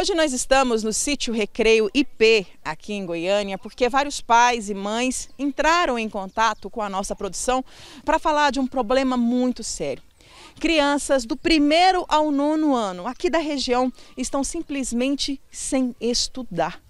Hoje nós estamos no sítio Recreio IP, aqui em Goiânia, porque vários pais e mães entraram em contato com a nossa produção para falar de um problema muito sério. Crianças do primeiro ao nono ano aqui da região estão simplesmente sem estudar.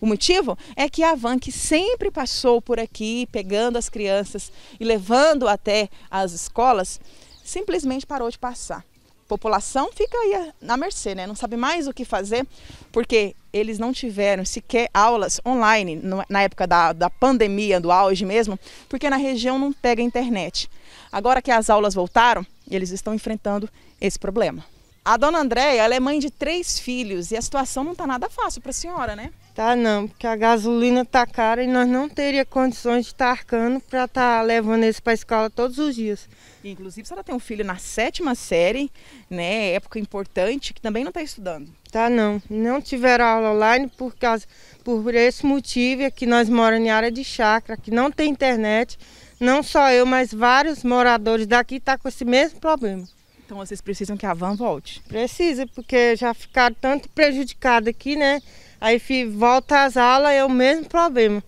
O motivo é que a van que sempre passou por aqui, pegando as crianças e levando até as escolas, simplesmente parou de passar população fica aí na mercê, né? Não sabe mais o que fazer, porque eles não tiveram sequer aulas online na época da, da pandemia, do auge mesmo, porque na região não pega internet. Agora que as aulas voltaram, eles estão enfrentando esse problema. A dona Andréia, ela é mãe de três filhos e a situação não está nada fácil para a senhora, né? Tá não, porque a gasolina tá cara e nós não teria condições de estar arcando para estar tá levando eles para a escola todos os dias. Inclusive, a senhora tem um filho na sétima série, né, época importante, que também não está estudando. Tá não, não tiveram aula online por causa, por esse motivo, é que nós moramos em área de chácara, que não tem internet. Não só eu, mas vários moradores daqui tá com esse mesmo problema. Então vocês precisam que a van volte? Precisa, porque já ficaram tanto prejudicados aqui, né? Aí volta às aulas, é o mesmo problema.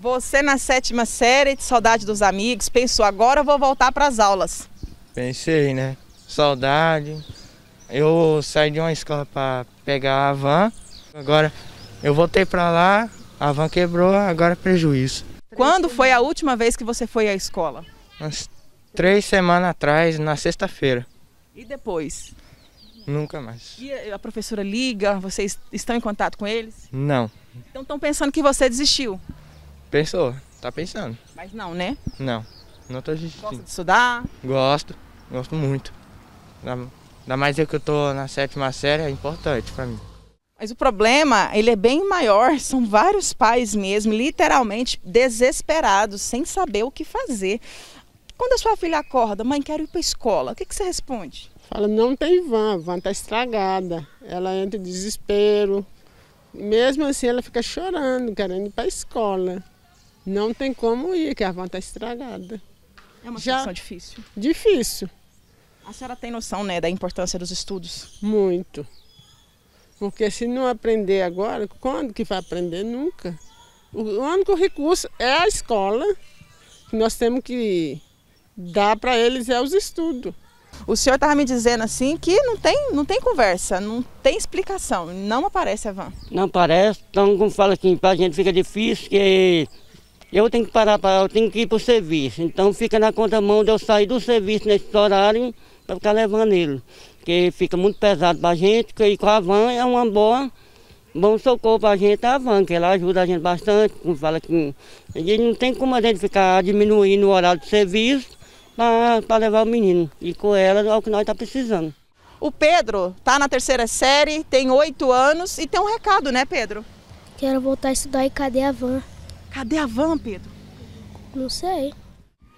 Você na sétima série, de saudade dos amigos, pensou, agora eu vou voltar para as aulas? Pensei, né? Saudade. Eu saí de uma escola para pegar a van. Agora eu voltei para lá, a van quebrou, agora é prejuízo. Quando foi a última vez que você foi à escola? Umas três semanas atrás, na sexta-feira. E depois? Nunca mais. E a professora liga? Vocês estão em contato com eles? Não. Então estão pensando que você desistiu? Pensou, tá pensando. Mas não, né? Não, não tô desistindo. Gosta de estudar? Gosto, gosto muito. Ainda mais eu que eu tô na sétima série, é importante para mim. Mas o problema, ele é bem maior, são vários pais mesmo, literalmente desesperados, sem saber o que fazer. Quando a sua filha acorda, mãe, quero ir para a escola, o que, que você responde? Fala, não tem van, a van está estragada. Ela entra em desespero. Mesmo assim, ela fica chorando, querendo ir para a escola. Não tem como ir, que a van está estragada. É uma situação difícil? Difícil. A senhora tem noção né, da importância dos estudos? Muito. Porque se não aprender agora, quando que vai aprender? Nunca. O único recurso é a escola. Nós temos que dá para eles é os estudos. O senhor estava me dizendo assim que não tem, não tem conversa, não tem explicação, não aparece a van. Não aparece, então como fala assim, para a gente fica difícil, que eu tenho que parar, pra, eu tenho que ir para o serviço. Então fica na conta mão de eu sair do serviço nesse horário para ficar levando ele. Porque fica muito pesado para a gente, porque com a van é uma boa, bom socorro para a gente a van, que ela ajuda a gente bastante, como fala que assim. não tem como a gente ficar diminuindo o horário de serviço para levar o menino e com ela é o que nós estamos tá precisando. O Pedro está na terceira série, tem oito anos e tem um recado, né, Pedro? Quero voltar a estudar e cadê a van? Cadê a van, Pedro? Não sei.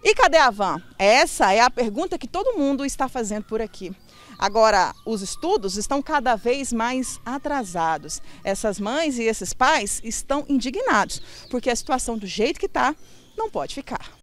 E cadê a van? Essa é a pergunta que todo mundo está fazendo por aqui. Agora, os estudos estão cada vez mais atrasados. Essas mães e esses pais estão indignados, porque a situação do jeito que está não pode ficar.